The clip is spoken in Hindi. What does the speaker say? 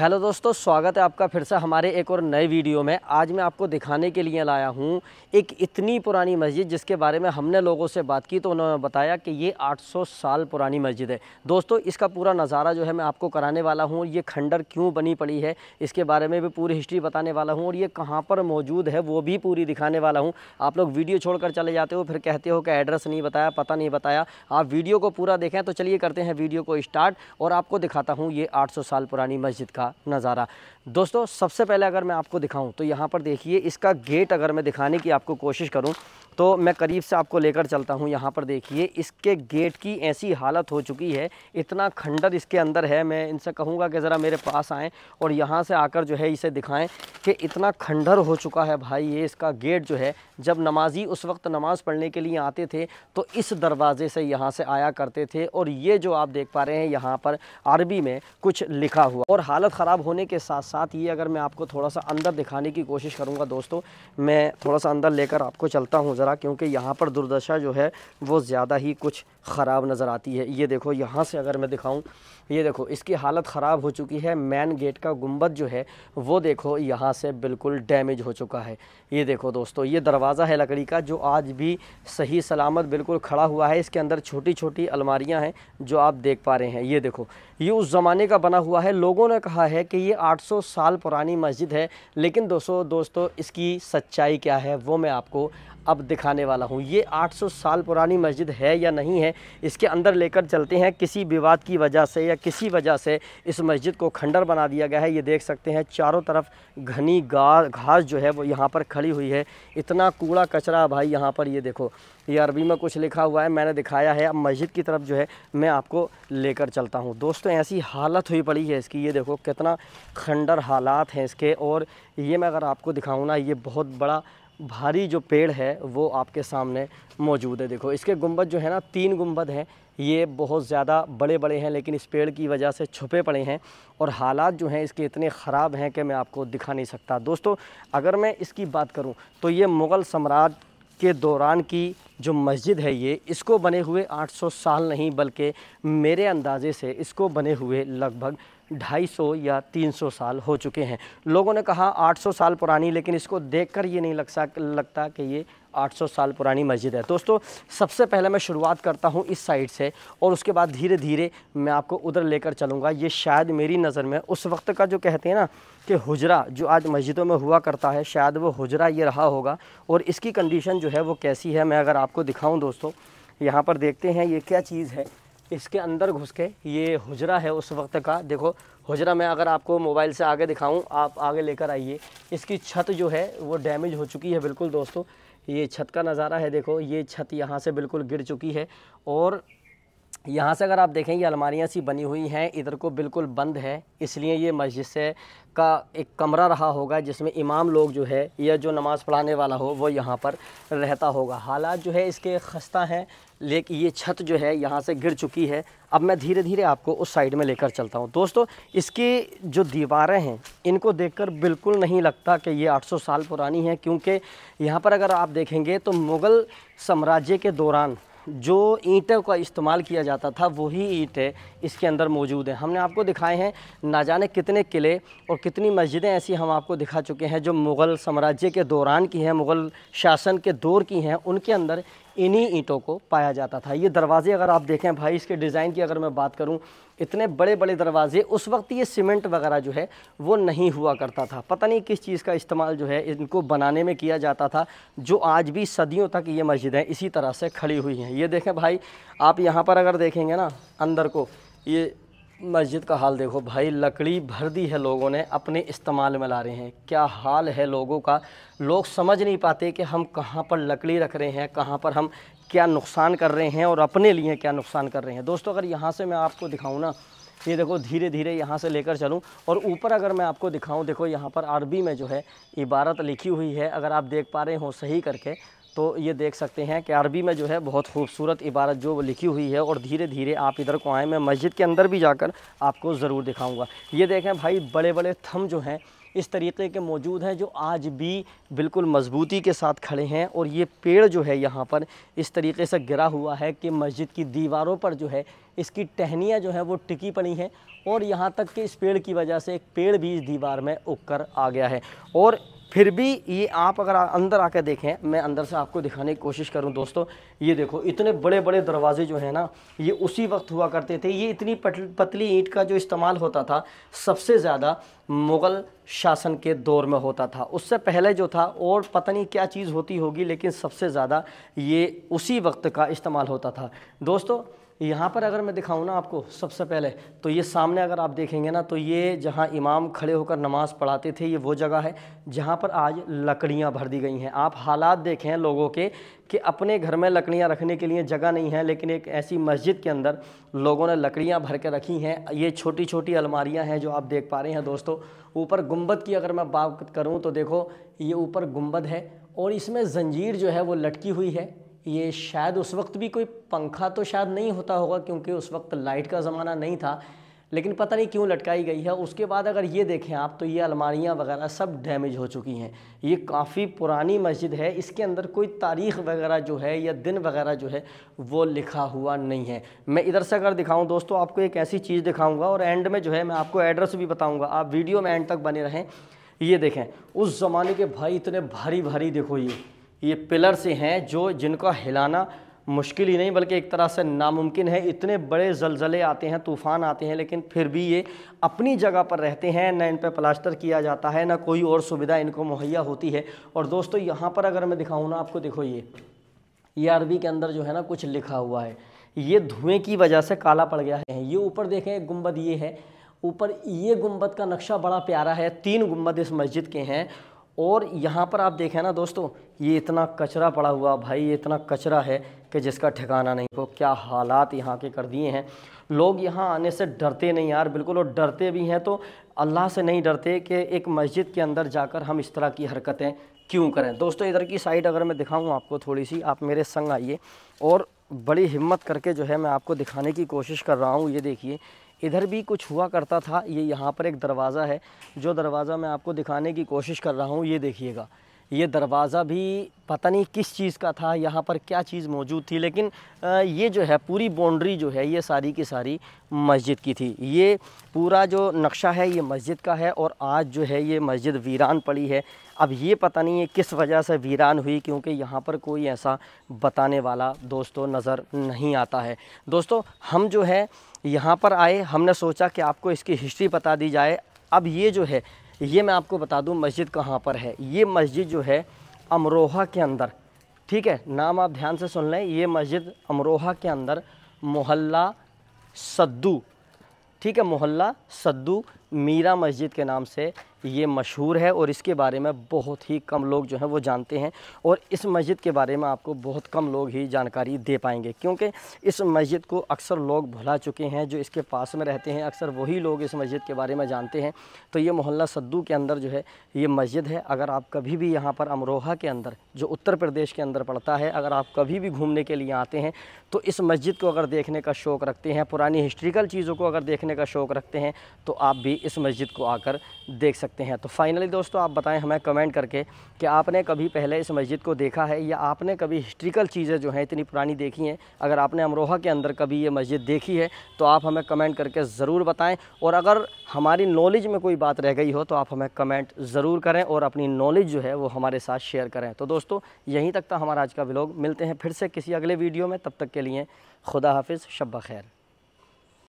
हेलो दोस्तों स्वागत है आपका फिर से हमारे एक और नए वीडियो में आज मैं आपको दिखाने के लिए लाया हूँ एक इतनी पुरानी मस्जिद जिसके बारे में हमने लोगों से बात की तो उन्होंने बताया कि ये 800 साल पुरानी मस्जिद है दोस्तों इसका पूरा नज़ारा जो है मैं आपको कराने वाला हूँ ये खंडर क्यों बनी पड़ी है इसके बारे में भी पूरी हिस्ट्री बताने वाला हूँ और ये कहाँ पर मौजूद है वो भी पूरी दिखाने वाला हूँ आप लोग वीडियो छोड़ चले जाते हो फिर कहते हो कि एड्रेस नहीं बताया पता नहीं बताया आप वीडियो को पूरा देखें तो चलिए करते हैं वीडियो को स्टार्ट और आपको दिखाता हूँ ये आठ साल पुरानी मस्जिद का नज़ारा दोस्तों सबसे पहले अगर मैं आपको दिखाऊं तो यहाँ पर देखिए इसका गेट अगर मैं दिखाने की आपको कोशिश करूं तो मैं करीब से आपको लेकर चलता हूं यहाँ पर देखिए इसके गेट की ऐसी हालत हो चुकी है इतना खंडर इसके अंदर है मैं इनसे कहूँगा कि ज़रा मेरे पास आएँ और यहाँ से आकर जो है इसे दिखाएँ कि इतना खंडर हो चुका है भाई ये इसका गेट जो है जब नमाजी उस वक्त नमाज़ पढ़ने के लिए आते थे तो इस दरवाज़े से यहाँ से आया करते थे और ये जो आप देख पा रहे हैं यहाँ पर अरबी में कुछ लिखा हुआ और हालत ख़राब होने के साथ साथ ही अगर मैं आपको थोड़ा सा अंदर दिखाने की कोशिश करूँगा दोस्तों मैं थोड़ा सा अंदर लेकर आपको चलता हूँ ज़रा क्योंकि यहाँ पर दुर्दशा जो है वो ज़्यादा ही कुछ ख़राब नज़र आती है ये देखो यहाँ से अगर मैं दिखाऊँ ये देखो इसकी हालत ख़राब हो चुकी है मैन गेट का गुम्बद जो है वो देखो यहाँ से बिल्कुल डैमेज हो चुका है ये देखो दोस्तों ये दरवाज़ा है लकड़ी का जो आज भी सही सलामत बिल्कुल खड़ा हुआ है इसके अंदर छोटी छोटी अलमारियाँ हैं जो आप देख पा रहे हैं ये देखो ये उस ज़माने का बना हुआ है लोगों ने कहा है कि ये सौ साल पुरानी मस्जिद है लेकिन दोस्तों दोस्तों इसकी सच्चाई क्या है वो मैं आपको अब दिखाने वाला हूँ ये 800 साल पुरानी मस्जिद है या नहीं है इसके अंदर लेकर चलते हैं किसी विवाद की वजह से या किसी वजह से इस मस्जिद को खंडर बना दिया गया है ये देख सकते हैं चारों तरफ घनी घास जो है वो यहाँ पर खड़ी हुई है इतना कूड़ा कचरा भाई यहाँ पर ये देखो ये अरबी में कुछ लिखा हुआ है मैंने दिखाया है अब मस्जिद की तरफ जो है मैं आपको लेकर चलता हूँ दोस्तों ऐसी हालत हुई पड़ी है इसकी ये देखो कितना खंडर हालात हैं इसके और ये मैं अगर आपको दिखाऊँ ना ये बहुत बड़ा भारी जो पेड़ है वो आपके सामने मौजूद है देखो इसके गुंबद जो है ना तीन गुंबद हैं ये बहुत ज़्यादा बड़े बड़े हैं लेकिन इस पेड़ की वजह से छुपे पड़े हैं और हालात जो हैं इसके इतने ख़राब हैं कि मैं आपको दिखा नहीं सकता दोस्तों अगर मैं इसकी बात करूँ तो ये मुग़ल सम्राट के दौरान की जो मस्जिद है ये इसको बने हुए 800 साल नहीं बल्कि मेरे अंदाजे से इसको बने हुए लगभग 250 या 300 साल हो चुके हैं लोगों ने कहा 800 साल पुरानी लेकिन इसको देखकर ये नहीं लग सक लगता कि ये 800 साल पुरानी मस्जिद है दोस्तों सबसे पहले मैं शुरुआत करता हूँ इस साइड से और उसके बाद धीरे धीरे मैं आपको उधर लेकर चलूँगा ये शायद मेरी नज़र में उस वक्त का जो कहते हैं ना कि हुजरा जो आज मस्जिदों में हुआ करता है शायद वो हुजरा ये रहा होगा और इसकी कंडीशन जो है वो कैसी है मैं अगर आपको दिखाऊँ दोस्तों यहाँ पर देखते हैं ये क्या चीज़ है इसके अंदर घुस के ये हुजरा है उस वक्त का देखो हुजरा मैं अगर आपको मोबाइल से आगे दिखाऊं आप आगे लेकर आइए इसकी छत जो है वो डैमेज हो चुकी है बिल्कुल दोस्तों ये छत का नज़ारा है देखो ये छत यहाँ से बिल्कुल गिर चुकी है और यहाँ से अगर आप देखें ये अलमारियाँ सी बनी हुई हैं इधर को बिल्कुल बंद है इसलिए ये मस्जिद से का एक कमरा रहा होगा जिसमें इमाम लोग जो है या जो नमाज़ पढ़ाने वाला हो वो यहाँ पर रहता होगा हालात जो है इसके खस्ता हैं लेकिन ये छत जो है यहाँ से गिर चुकी है अब मैं धीरे धीरे आपको उस साइड में लेकर चलता हूँ दोस्तों इसकी जो दीवारें हैं इनको देखकर बिल्कुल नहीं लगता कि ये 800 साल पुरानी है क्योंकि यहाँ पर अगर आप देखेंगे तो मुग़ल साम्राज्य के दौरान जो ईंटों का इस्तेमाल किया जाता था वही ईंटें इसके अंदर मौजूद हैं हमने आपको दिखाए हैं ना जाने कितने किले और कितनी मस्जिदें ऐसी हम आपको दिखा चुके हैं जो मुग़ल साम्राज्य के दौरान की हैं मुग़ल शासन के दौर की हैं उनके अंदर इन्हीं ईंटों को पाया जाता था ये दरवाजे अगर आप देखें भाई इसके डिज़ाइन की अगर मैं बात करूं इतने बड़े बड़े दरवाजे उस वक्त ये सीमेंट वगैरह जो है वो नहीं हुआ करता था पता नहीं किस चीज़ का इस्तेमाल जो है इनको बनाने में किया जाता था जो आज भी सदियों तक ये मस्जिदें इसी तरह से खड़ी हुई हैं ये देखें भाई आप यहाँ पर अगर देखेंगे ना अंदर को ये मस्जिद का हाल देखो भाई लकड़ी भर दी है लोगों ने अपने इस्तेमाल में ला रहे हैं क्या हाल है लोगों का लोग समझ नहीं पाते कि हम कहाँ पर लकड़ी रख रहे हैं कहाँ पर हम क्या नुकसान कर रहे हैं और अपने लिए क्या नुकसान कर रहे हैं दोस्तों अगर यहाँ से मैं आपको दिखाऊँ ना ये देखो धीरे धीरे यहाँ से लेकर चलूँ और ऊपर अगर मैं आपको दिखाऊँ देखो यहाँ पर अरबी में जो है इबारत लिखी हुई है अगर आप देख पा रहे हो सही करके तो ये देख सकते हैं कि अरबी में जो है बहुत खूबसूरत इबारत जो लिखी हुई है और धीरे धीरे आप इधर को आएँ मैं मस्जिद के अंदर भी जाकर आपको ज़रूर दिखाऊँगा ये देखें भाई बड़े बड़े थम जो हैं इस तरीके के मौजूद हैं जो आज भी बिल्कुल मजबूती के साथ खड़े हैं और ये पेड़ जो है यहाँ पर इस तरीके से गिरा हुआ है कि मस्जिद की दीवारों पर जो है इसकी टहनियाँ जो है वो टिकी पड़ी हैं और यहाँ तक कि इस पेड़ की वजह से एक पेड़ भी इस दीवार में उग कर आ गया है और फिर भी ये आप अगर अंदर आकर देखें मैं अंदर से आपको दिखाने की कोशिश करूं दोस्तों ये देखो इतने बड़े बड़े दरवाजे जो हैं ना ये उसी वक्त हुआ करते थे ये इतनी पतली ईंट का जो इस्तेमाल होता था सबसे ज़्यादा मुग़ल शासन के दौर में होता था उससे पहले जो था और पता नहीं क्या चीज़ होती होगी लेकिन सबसे ज़्यादा ये उसी वक्त का इस्तेमाल होता था दोस्तों यहाँ पर अगर मैं दिखाऊँ ना आपको सबसे पहले तो ये सामने अगर आप देखेंगे ना तो ये जहाँ इमाम खड़े होकर नमाज़ पढ़ाते थे ये वो जगह है जहाँ पर आज लकड़ियाँ भर दी गई हैं आप हालात देखें लोगों के कि अपने घर में लकड़ियाँ रखने के लिए जगह नहीं है लेकिन एक ऐसी मस्जिद के अंदर लोगों ने लकड़ियाँ भर के रखी हैं ये छोटी छोटी अलमारियाँ हैं जो आप देख पा रहे हैं दोस्तों ऊपर गुम्बद की अगर मैं बात करूँ तो देखो ये ऊपर गुम्बद है और इसमें जंजीर जो है वो लटकी हुई है ये शायद उस वक्त भी कोई पंखा तो शायद नहीं होता होगा क्योंकि उस वक्त लाइट का ज़माना नहीं था लेकिन पता नहीं क्यों लटकाई गई है उसके बाद अगर ये देखें आप तो ये अलमारियाँ वगैरह सब डैमेज हो चुकी हैं ये काफ़ी पुरानी मस्जिद है इसके अंदर कोई तारीख वगैरह जो है या दिन वगैरह जो है वो लिखा हुआ नहीं है मैं इधर से अगर दिखाऊं दोस्तों आपको एक ऐसी चीज़ दिखाऊंगा और एंड में जो है मैं आपको एड्रेस भी बताऊँगा आप वीडियो में एंड तक बने रहें ये देखें उस ज़माने के भाई इतने भारी भारी देखो ये ये पिलर्स हैं जो जिनका हिलाना मुश्किल ही नहीं बल्कि एक तरह से नामुमकिन है इतने बड़े जलजले आते हैं तूफ़ान आते हैं लेकिन फिर भी ये अपनी जगह पर रहते हैं ना इन पर प्लास्टर किया जाता है ना कोई और सुविधा इनको मुहैया होती है और दोस्तों यहाँ पर अगर मैं दिखाऊँ ना आपको देखो ये ये अरबी के अंदर जो है ना कुछ लिखा हुआ है ये धुएँ की वजह से काला पड़ गया है ये ऊपर देखें गुम्बद ये है ऊपर ये गुम्बद का नक्शा बड़ा प्यारा है तीन गुम्बद इस मस्जिद के हैं और यहाँ पर आप देखें ना दोस्तों ये इतना कचरा पड़ा हुआ भाई ये इतना कचरा है कि जिसका ठिकाना नहीं हो क्या हालात यहाँ के कर दिए हैं लोग यहाँ आने से डरते नहीं यार बिल्कुल और डरते भी हैं तो अल्लाह से नहीं डरते कि एक मस्जिद के अंदर जाकर हम इस तरह की हरकतें क्यों करें दोस्तों इधर की साइड अगर मैं दिखाऊँ आपको थोड़ी सी आप मेरे संग आइए और बड़ी हिम्मत करके जो है मैं आपको दिखाने की कोशिश कर रहा हूँ ये देखिए इधर भी कुछ हुआ करता था ये यहाँ पर एक दरवाज़ा है जो दरवाज़ा मैं आपको दिखाने की कोशिश कर रहा हूँ ये देखिएगा ये दरवाज़ा भी पता नहीं किस चीज़ का था यहाँ पर क्या चीज़ मौजूद थी लेकिन ये जो है पूरी बाउंड्री जो है ये सारी की सारी मस्जिद की थी ये पूरा जो नक्शा है ये मस्जिद का है और आज जो है ये मस्जिद वीरान पड़ी है अब ये पता नहीं है किस वजह से वीरान हुई क्योंकि यहाँ पर कोई ऐसा बताने वाला दोस्तों नज़र नहीं आता है दोस्तों हम जो है यहाँ पर आए हमने सोचा कि आपको इसकी हिस्ट्री बता दी जाए अब ये जो है ये मैं आपको बता दूँ मस्जिद कहाँ पर है ये मस्जिद जो है अमरोहा के अंदर ठीक है नाम आप ध्यान से सुन लें ये मस्जिद अमरोहा के अंदर मोहल्ला सद्दू ठीक है मोहल्ला सद्दू मीरा मस्जिद के नाम से ये मशहूर है और इसके बारे में बहुत ही कम लोग जो हैं वो जानते हैं और इस मस्जिद के बारे में आपको बहुत कम लोग ही जानकारी दे पाएंगे क्योंकि इस मस्जिद को अक्सर लोग भुला चुके हैं जो इसके पास में रहते हैं अक्सर वही लोग इस मस्जिद के बारे में जानते हैं तो ये मोहल्ला सद्दू के अंदर जो है ये मस्जिद है अगर आप कभी भी यहाँ पर अमरोहा के अंदर जो उत्तर प्रदेश के अंदर पड़ता है अगर आप कभी भी घूमने के लिए आते हैं तो इस मस्जिद को अगर देखने का शौक़ रखते हैं पुरानी हिस्ट्रिकल चीज़ों को अगर देखने का शौक़ रखते हैं तो आप भी इस मस्जिद को आकर देख सकते सकते हैं तो फाइनली दोस्तों आप बताएं हमें कमेंट करके कि आपने कभी पहले इस मस्जिद को देखा है या आपने कभी हिस्ट्रिकल चीज़ें जो हैं इतनी पुरानी देखी हैं अगर आपने अमरोहा के अंदर कभी ये मस्जिद देखी है तो आप हमें कमेंट करके ज़रूर बताएँ और अगर हमारी नॉलेज में कोई बात रह गई हो तो आप हमें कमेंट ज़रूर करें और अपनी नॉलेज जो है वो हमारे साथ शेयर करें तो दोस्तों यहीं तक था हमारा आज का ब्लॉग मिलते हैं फिर से किसी अगले वीडियो में तब तक के लिए खुदा हाफिज़ शब्बा खैर